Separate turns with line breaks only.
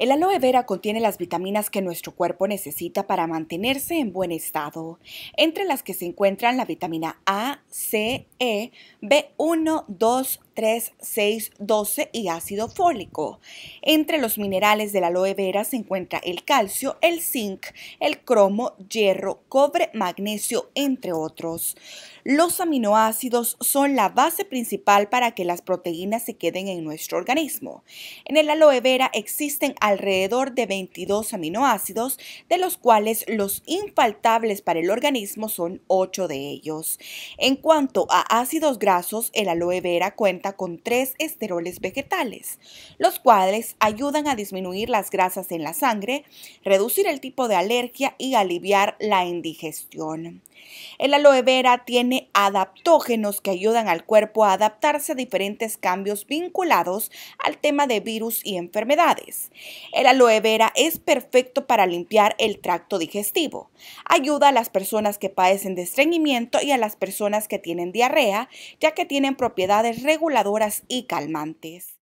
El aloe vera contiene las vitaminas que nuestro cuerpo necesita para mantenerse en buen estado, entre las que se encuentran la vitamina A, C, E, B1, 2, 3, 6, 12 y ácido fólico. Entre los minerales de la aloe vera se encuentra el calcio, el zinc, el cromo, hierro, cobre, magnesio, entre otros. Los aminoácidos son la base principal para que las proteínas se queden en nuestro organismo. En el aloe vera existen alrededor de 22 aminoácidos, de los cuales los infaltables para el organismo son 8 de ellos. En cuanto a ácidos grasos, el aloe vera cuenta con tres esteroles vegetales, los cuales ayudan a disminuir las grasas en la sangre, reducir el tipo de alergia y aliviar la indigestión. El aloe vera tiene adaptógenos que ayudan al cuerpo a adaptarse a diferentes cambios vinculados al tema de virus y enfermedades. El aloe vera es perfecto para limpiar el tracto digestivo. Ayuda a las personas que padecen de estreñimiento y a las personas que tienen diarrea, ya que tienen propiedades reguladoras y calmantes.